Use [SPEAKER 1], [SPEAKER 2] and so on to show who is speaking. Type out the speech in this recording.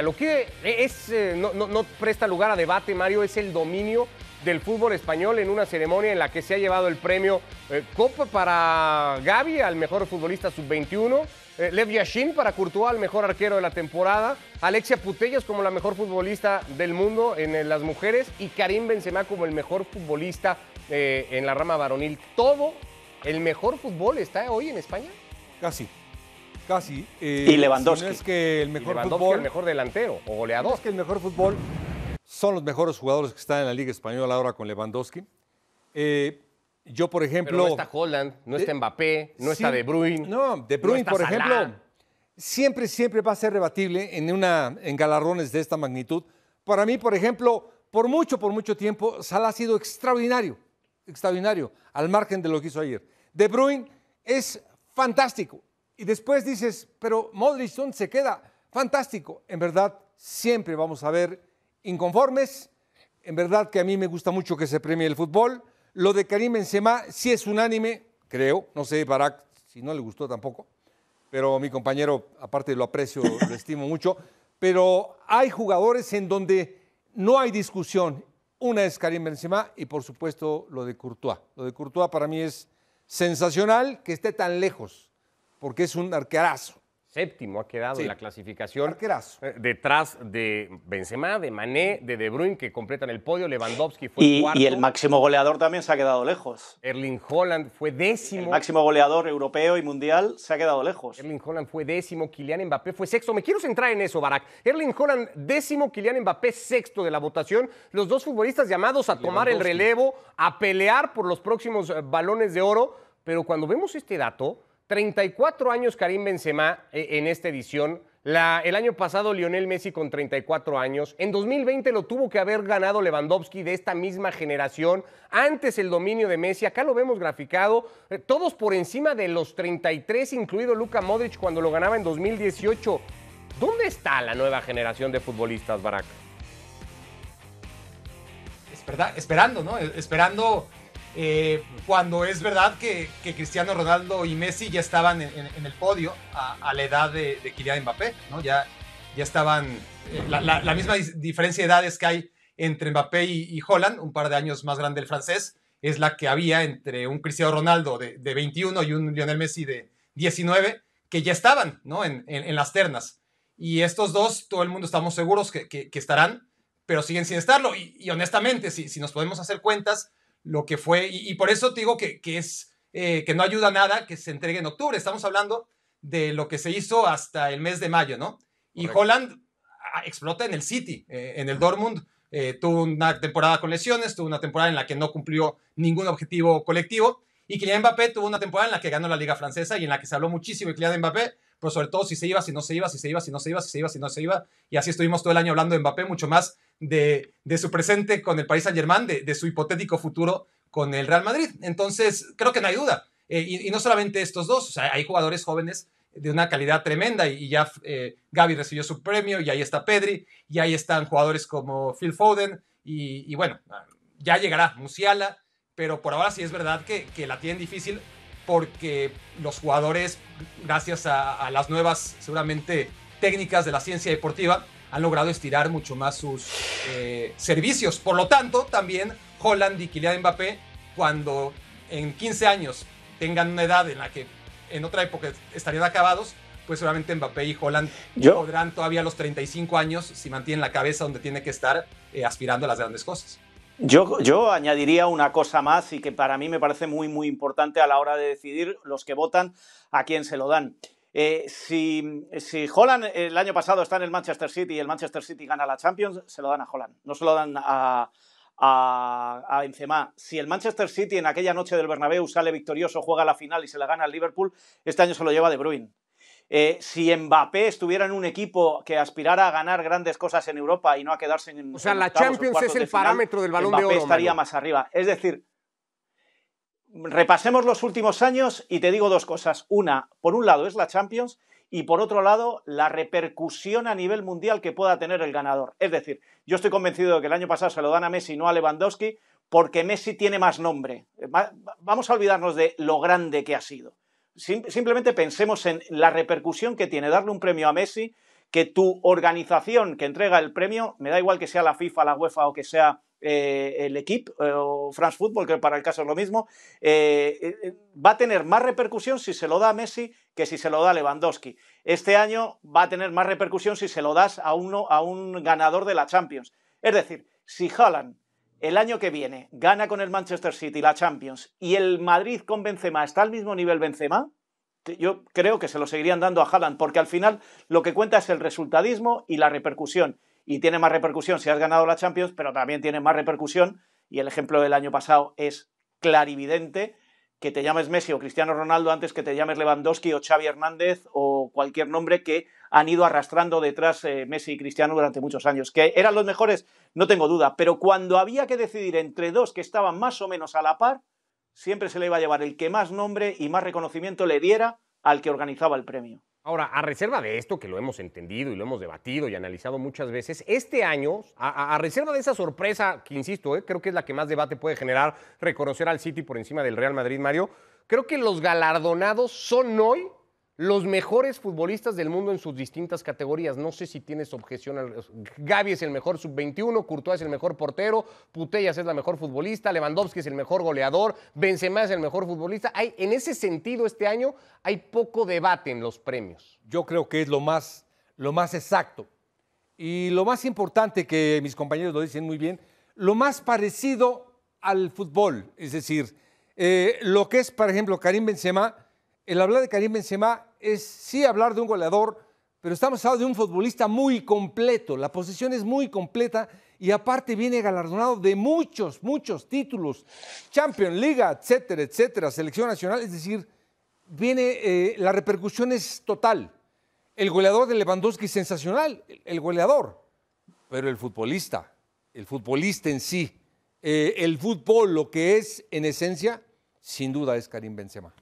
[SPEAKER 1] Lo que es, eh, no, presta lugar a debate, Mario, es el dominio del fútbol español en una ceremonia en la que se ha llevado el premio eh, Copa para Gaby, al mejor futbolista sub-21, eh, Lev Yashin para Courtois, al mejor arquero de la temporada, Alexia Putellas como la mejor futbolista del mundo en las mujeres y Karim Benzema como el mejor futbolista en la rama varonil. Todo el mejor fútbol está hoy en
[SPEAKER 2] España. Casi, eh, y Lewandowski. es que el mejor el mejor delantero o goleador. es que el mejor fútbol son los mejores jugadores que están en la Liga Española ahora con Lewandowski. Eh, yo, por ejemplo. no está eh,
[SPEAKER 1] Holland, no está Mbappé, no está De Bruyne. No, De Bruyne, por ejemplo,
[SPEAKER 2] siempre, siempre va a ser rebatible en, una, en galarrones de esta magnitud. Para mí, por ejemplo, por mucho, por mucho tiempo, Salah ha sido extraordinario, extraordinario, al margen de lo que hizo ayer. De Bruyne es fantástico, y después dices, pero Modric, se queda? Fantástico. En verdad, siempre vamos a ver inconformes. En verdad que a mí me gusta mucho que se premie el fútbol. Lo de Karim Benzema sí es unánime, creo. No sé, Barak, si no le gustó tampoco. Pero mi compañero, aparte lo aprecio, lo estimo mucho. Pero hay jugadores en donde no hay discusión. Una es Karim Benzema y por supuesto lo de Courtois. Lo de Courtois para mí es sensacional que esté tan lejos porque es un arquerazo. Séptimo
[SPEAKER 1] ha quedado en la clasificación. Arquerazo. Eh, detrás de Benzema, de Mané, de De Bruyne, que completan el podio. Lewandowski fue y, cuarto. Y el máximo goleador también se ha quedado lejos. Erling Holland fue décimo. El máximo goleador europeo y mundial se ha quedado lejos. Erling Holland fue décimo. Kylian Mbappé fue sexto. Me quiero centrar en eso, Barack. Erling Holland décimo, Kylian Mbappé sexto de la votación. Los dos futbolistas llamados a tomar el relevo, a pelear por los próximos eh, balones de oro. Pero cuando vemos este dato 34 años Karim Benzema e, en esta edición. el año pasado Lionel Messi con 34 años. En 2020 lo tuvo que haber ganado Lewandowski de esta misma generación. Antes el dominio de Messi, acá lo vemos graficado, eh, todos por encima de los 33, incluido Luka Modric cuando lo ganaba en 2018. ¿Dónde está la nueva generación de futbolistas, Barack? Esperando, ¿no?
[SPEAKER 3] Esperando eh, cuando es verdad que, Cristiano Ronaldo y Messi ya estaban en, el podio a, la edad de, de Kylian Mbappé, ¿no? Ya, ya estaban, eh, la, misma diferencia de edades que hay entre Mbappé y, Holland, un par de años más grande el francés, es la que había entre un Cristiano Ronaldo de, 21 y un Lionel Messi de 19, que ya estaban, ¿no? En, las ternas. Y estos dos, todo el mundo estamos seguros que, estarán, pero siguen sin estarlo. Y, y honestamente, si, si nos podemos hacer cuentas, lo que fue, y, por eso te digo que, es, eh, que no ayuda nada que se entregue en octubre. Estamos hablando de lo que se hizo hasta el mes de mayo, ¿no? Y Holland ah, explota en el City, eh, en el Dortmund. Eh, tuvo una temporada con lesiones, tuvo una temporada en la que no cumplió ningún objetivo colectivo. Y Kylian Mbappé tuvo una temporada en la que ganó la Liga Francesa y en la que se habló muchísimo de Kylian Mbappé, pero sobre todo si se iba, si no se iba, si se iba, si no se iba, si se iba, si no se iba. Y así estuvimos todo el año hablando de Mbappé, mucho más de, su presente con el país Saint de, su hipotético futuro con el Real Madrid. Entonces, creo que no hay duda. Eh, y, no solamente estos dos, o sea, hay jugadores jóvenes de una calidad tremenda y, ya eh, Gaby recibió su premio y ahí está Pedri y ahí están jugadores como Phil Foden y, bueno, ya llegará Musiala, pero por ahora sí es verdad que, la tienen difícil porque los jugadores, gracias a las nuevas seguramente técnicas de la ciencia deportiva, han logrado estirar mucho más sus eh, servicios. Por lo tanto, también Holland y Kylian Mbappé, cuando en 15 años tengan una edad en la que en otra época estarían acabados, pues seguramente Mbappé y Holland podrán todavía a los 35 años,
[SPEAKER 4] si mantienen la cabeza donde tiene que estar, eh, aspirando a las grandes cosas. Yo, yo, añadiría una cosa más y que para mí me parece muy, muy importante a la hora de decidir los que votan a quién se lo dan. Eh, si, Holland eh, el año pasado está en el Manchester City y el Manchester City gana la Champions, se lo dan a Holland, no se lo dan a, a, Si el Manchester City en aquella noche del Bernabéu sale victorioso, juega la final y se la gana al Liverpool, este año se lo lleva De Bruyne. Eh, si Mbappé estuviera en un equipo que aspirara a ganar grandes cosas en Europa y no a quedarse en. O sea, la Champions es el parámetro del balón Mbappé de oro. estaría más arriba. Es decir, repasemos los últimos años y te digo dos cosas. Una, por un lado es la Champions y por otro lado la repercusión a nivel mundial que pueda tener el ganador. Es decir, yo estoy convencido de que el año pasado se lo dan a Messi, no a Lewandowski, porque Messi tiene más nombre. Vamos a olvidarnos de lo grande que ha sido. Simplemente pensemos en la repercusión que tiene darle un premio a Messi, que tu organización que entrega el premio, me da igual que sea la FIFA, la UEFA o que sea eh, el equipo eh, o France Football, que para el caso es lo mismo, eh, va a tener más repercusión si se lo da a Messi que si se lo da a Lewandowski. Este año va a tener más repercusión si se lo das a, uno, a un ganador de la Champions. Es decir, si Haaland el año que viene gana con el Manchester City la Champions y el Madrid con Benzema está al mismo nivel Benzema, yo creo que se lo seguirían dando a Haaland, porque al final lo que cuenta es el resultadismo y la repercusión y tiene más repercusión si has ganado la Champions, pero también tiene más repercusión, y el ejemplo del año pasado es clarividente, que te llames Messi o Cristiano Ronaldo antes que te llames Lewandowski o Xavi Hernández o cualquier nombre que han ido arrastrando detrás eh, Messi y Cristiano durante muchos años. Que eran los mejores, no tengo duda, pero cuando había que decidir entre dos que estaban más o menos a la par, siempre se le iba a llevar el que más nombre y más reconocimiento le diera al que organizaba el premio.
[SPEAKER 1] Ahora, a reserva de esto, que lo hemos entendido y lo hemos debatido y analizado muchas veces, este año, a, reserva de esa sorpresa, que insisto, eh, creo que es la que más debate puede generar, reconocer al City por encima del Real Madrid, Mario, creo que los galardonados son hoy los mejores futbolistas del mundo en sus distintas categorías. No sé si tienes objeción al. Gaby es el mejor sub-21, Courtois es el mejor portero, Putellas es la mejor futbolista, Lewandowski es el mejor goleador, Benzema es el mejor futbolista. Hay, en ese sentido, este año hay
[SPEAKER 2] poco debate en los premios. Yo creo que es lo más, lo más exacto. Y lo más importante, que mis compañeros lo dicen muy bien, lo más parecido al fútbol. Es decir, eh, lo que es, por ejemplo, Karim Benzema el hablar de Karim Benzema es sí hablar de un goleador, pero estamos hablando de un futbolista muy completo. La posición es muy completa y aparte viene galardonado de muchos, muchos títulos. Champions, League, etcétera, etcétera, selección nacional. Es decir, viene, eh, la repercusión es total. El goleador de Lewandowski sensacional, el goleador, pero el futbolista, el futbolista en sí, eh, el fútbol, lo que es en esencia, sin duda es Karim Benzema.